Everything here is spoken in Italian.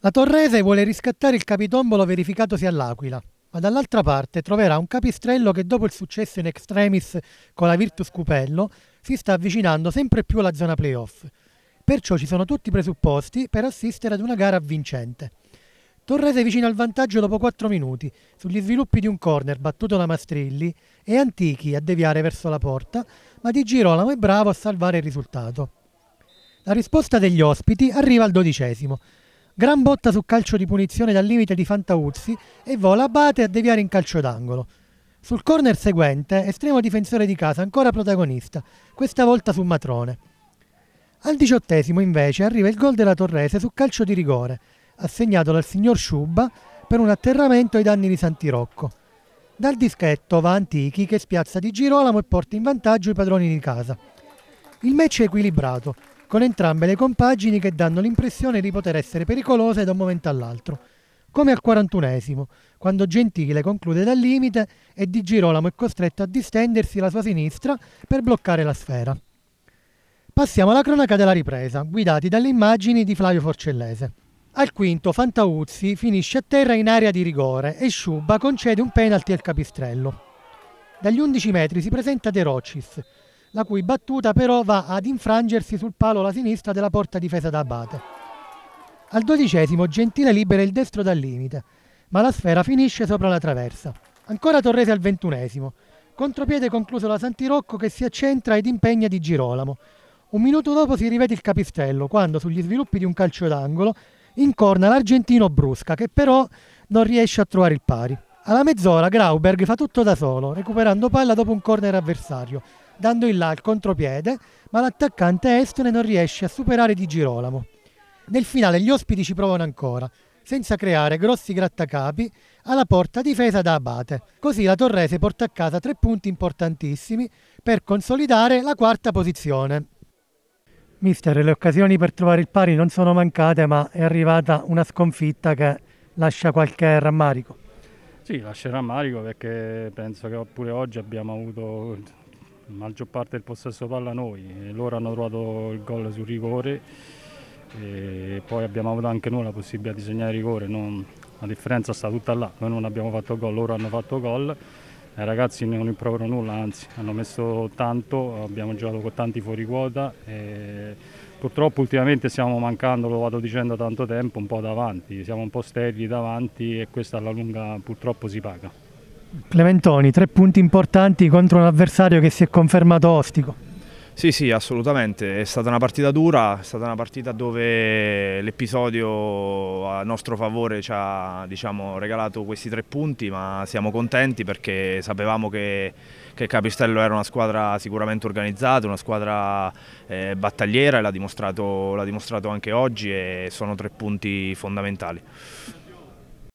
La Torrese vuole riscattare il capitombolo verificatosi all'Aquila, ma dall'altra parte troverà un capistrello che dopo il successo in extremis con la Virtus Cupello si sta avvicinando sempre più alla zona playoff. Perciò ci sono tutti i presupposti per assistere ad una gara vincente. Torrese vicino al vantaggio dopo 4 minuti, sugli sviluppi di un corner battuto da Mastrilli e Antichi a deviare verso la porta, ma Di Girolamo è bravo a salvare il risultato. La risposta degli ospiti arriva al dodicesimo, Gran botta su calcio di punizione dal limite di Fantauzzi e vola Abate a deviare in calcio d'angolo. Sul corner seguente, estremo difensore di casa, ancora protagonista, questa volta su Matrone. Al diciottesimo invece arriva il gol della Torrese su calcio di rigore, assegnato dal signor Sciuba per un atterramento ai danni di Santirocco. Dal dischetto va Antichi che spiazza di Girolamo e porta in vantaggio i padroni di casa. Il match è equilibrato, con entrambe le compagini che danno l'impressione di poter essere pericolose da un momento all'altro, come al 41esimo, quando Gentile conclude dal limite e Di Girolamo è costretto a distendersi la sua sinistra per bloccare la sfera. Passiamo alla cronaca della ripresa, guidati dalle immagini di Flavio Forcellese. Al quinto, Fantauzzi finisce a terra in area di rigore e Sciuba concede un penalty al capistrello. Dagli 11 metri si presenta De Rocis, la cui battuta però va ad infrangersi sul palo alla sinistra della porta difesa da Abate. Al dodicesimo Gentile libera il destro dal limite, ma la sfera finisce sopra la traversa. Ancora Torrese al ventunesimo. Contropiede concluso da Santirocco che si accentra ed impegna di Girolamo. Un minuto dopo si rivede il capistrello quando, sugli sviluppi di un calcio d'angolo, incorna l'argentino Brusca che però non riesce a trovare il pari. Alla mezz'ora Grauberg fa tutto da solo, recuperando palla dopo un corner avversario dando in là il contropiede, ma l'attaccante estone non riesce a superare Di Girolamo. Nel finale gli ospiti ci provano ancora, senza creare grossi grattacapi, alla porta difesa da Abate. Così la Torrese porta a casa tre punti importantissimi per consolidare la quarta posizione. Mister, le occasioni per trovare il pari non sono mancate, ma è arrivata una sconfitta che lascia qualche rammarico. Sì, lascia rammarico perché penso che pure oggi abbiamo avuto maggior parte del possesso palla noi, loro hanno trovato il gol sul rigore e poi abbiamo avuto anche noi la possibilità di segnare rigore, non, la differenza sta tutta là, noi non abbiamo fatto gol, loro hanno fatto gol, i ragazzi non improverano nulla, anzi hanno messo tanto, abbiamo giocato con tanti fuori quota e purtroppo ultimamente stiamo mancando, lo vado dicendo da tanto tempo, un po' davanti, siamo un po' sterili davanti e questa alla lunga purtroppo si paga. Clementoni, tre punti importanti contro un avversario che si è confermato ostico. Sì, sì, assolutamente, è stata una partita dura, è stata una partita dove l'episodio a nostro favore ci ha diciamo, regalato questi tre punti, ma siamo contenti perché sapevamo che, che Capistello era una squadra sicuramente organizzata, una squadra eh, battagliera e l'ha dimostrato, dimostrato anche oggi e sono tre punti fondamentali.